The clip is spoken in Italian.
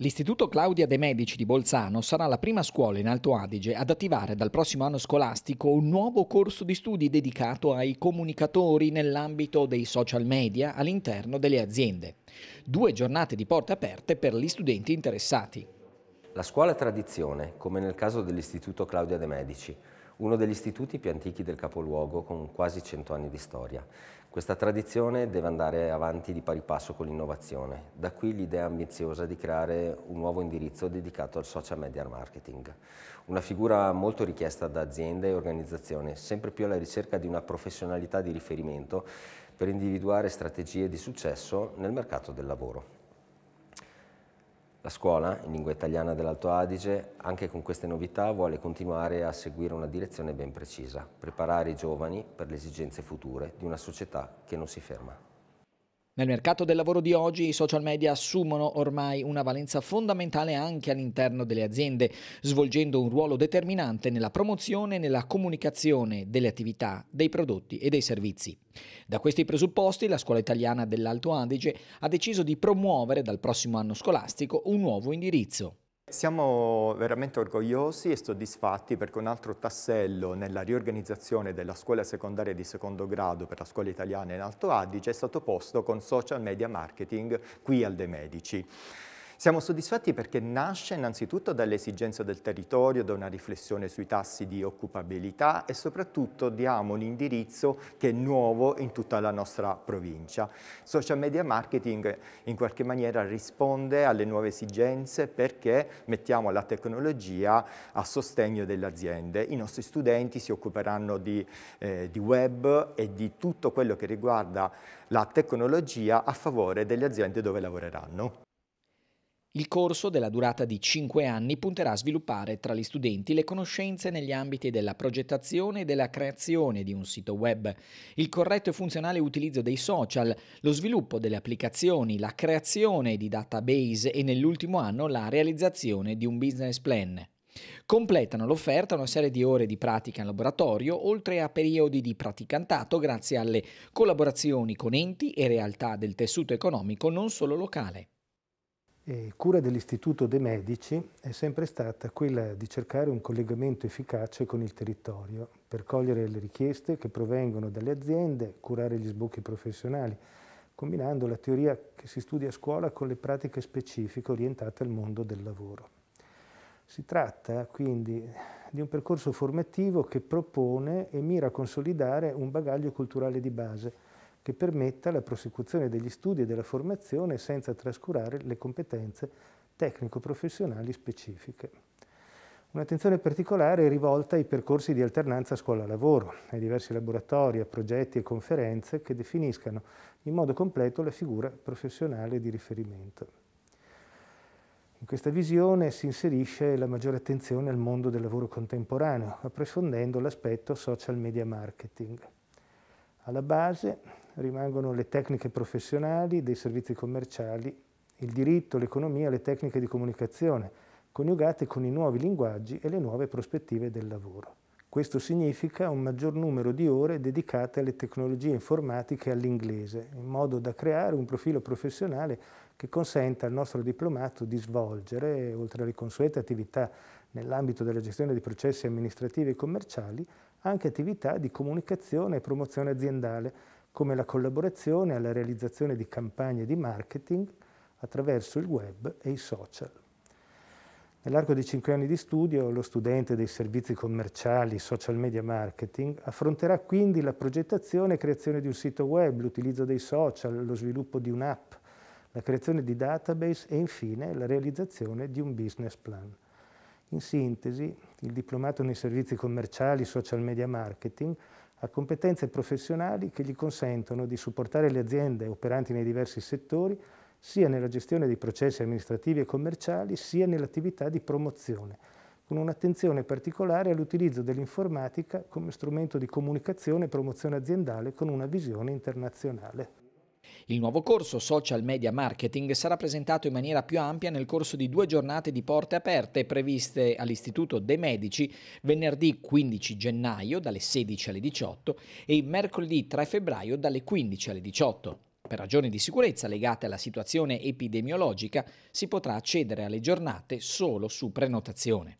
L'Istituto Claudia De Medici di Bolzano sarà la prima scuola in Alto Adige ad attivare dal prossimo anno scolastico un nuovo corso di studi dedicato ai comunicatori nell'ambito dei social media all'interno delle aziende. Due giornate di porte aperte per gli studenti interessati. La scuola è tradizione, come nel caso dell'Istituto Claudia De Medici, uno degli istituti più antichi del capoluogo con quasi 100 anni di storia. Questa tradizione deve andare avanti di pari passo con l'innovazione, da qui l'idea ambiziosa di creare un nuovo indirizzo dedicato al social media marketing, una figura molto richiesta da aziende e organizzazioni, sempre più alla ricerca di una professionalità di riferimento per individuare strategie di successo nel mercato del lavoro. La scuola in lingua italiana dell'Alto Adige, anche con queste novità, vuole continuare a seguire una direzione ben precisa, preparare i giovani per le esigenze future di una società che non si ferma. Nel mercato del lavoro di oggi i social media assumono ormai una valenza fondamentale anche all'interno delle aziende, svolgendo un ruolo determinante nella promozione e nella comunicazione delle attività, dei prodotti e dei servizi. Da questi presupposti la Scuola Italiana dell'Alto Adige ha deciso di promuovere dal prossimo anno scolastico un nuovo indirizzo. Siamo veramente orgogliosi e soddisfatti perché un altro tassello nella riorganizzazione della scuola secondaria di secondo grado per la scuola italiana in Alto Adige è stato posto con social media marketing qui al De Medici. Siamo soddisfatti perché nasce innanzitutto dall'esigenza del territorio, da una riflessione sui tassi di occupabilità e soprattutto diamo un indirizzo che è nuovo in tutta la nostra provincia. Social media marketing in qualche maniera risponde alle nuove esigenze perché mettiamo la tecnologia a sostegno delle aziende. I nostri studenti si occuperanno di, eh, di web e di tutto quello che riguarda la tecnologia a favore delle aziende dove lavoreranno. Il corso, della durata di 5 anni, punterà a sviluppare tra gli studenti le conoscenze negli ambiti della progettazione e della creazione di un sito web, il corretto e funzionale utilizzo dei social, lo sviluppo delle applicazioni, la creazione di database e nell'ultimo anno la realizzazione di un business plan. Completano l'offerta una serie di ore di pratica in laboratorio, oltre a periodi di praticantato grazie alle collaborazioni con enti e realtà del tessuto economico non solo locale eh, cura dell'Istituto de Medici è sempre stata quella di cercare un collegamento efficace con il territorio per cogliere le richieste che provengono dalle aziende, curare gli sbocchi professionali, combinando la teoria che si studia a scuola con le pratiche specifiche orientate al mondo del lavoro. Si tratta quindi di un percorso formativo che propone e mira a consolidare un bagaglio culturale di base, che permetta la prosecuzione degli studi e della formazione senza trascurare le competenze tecnico-professionali specifiche. Un'attenzione particolare è rivolta ai percorsi di alternanza scuola-lavoro, ai diversi laboratori, a progetti e conferenze che definiscano in modo completo la figura professionale di riferimento. In questa visione si inserisce la maggiore attenzione al mondo del lavoro contemporaneo, approfondendo l'aspetto social media marketing. Alla base rimangono le tecniche professionali dei servizi commerciali, il diritto, l'economia, le tecniche di comunicazione, coniugate con i nuovi linguaggi e le nuove prospettive del lavoro. Questo significa un maggior numero di ore dedicate alle tecnologie informatiche e all'inglese, in modo da creare un profilo professionale che consenta al nostro diplomato di svolgere, oltre alle consuete attività nell'ambito della gestione di processi amministrativi e commerciali, anche attività di comunicazione e promozione aziendale, come la collaborazione alla realizzazione di campagne di marketing attraverso il web e i social. Nell'arco di cinque anni di studio, lo studente dei servizi commerciali social media marketing affronterà quindi la progettazione e creazione di un sito web, l'utilizzo dei social, lo sviluppo di un'app, la creazione di database e infine la realizzazione di un business plan. In sintesi, il diplomato nei servizi commerciali, social media marketing, ha competenze professionali che gli consentono di supportare le aziende operanti nei diversi settori, sia nella gestione dei processi amministrativi e commerciali, sia nell'attività di promozione, con un'attenzione particolare all'utilizzo dell'informatica come strumento di comunicazione e promozione aziendale con una visione internazionale. Il nuovo corso Social Media Marketing sarà presentato in maniera più ampia nel corso di due giornate di porte aperte previste all'Istituto De Medici venerdì 15 gennaio dalle 16 alle 18 e mercoledì 3 febbraio dalle 15 alle 18. Per ragioni di sicurezza legate alla situazione epidemiologica si potrà accedere alle giornate solo su prenotazione.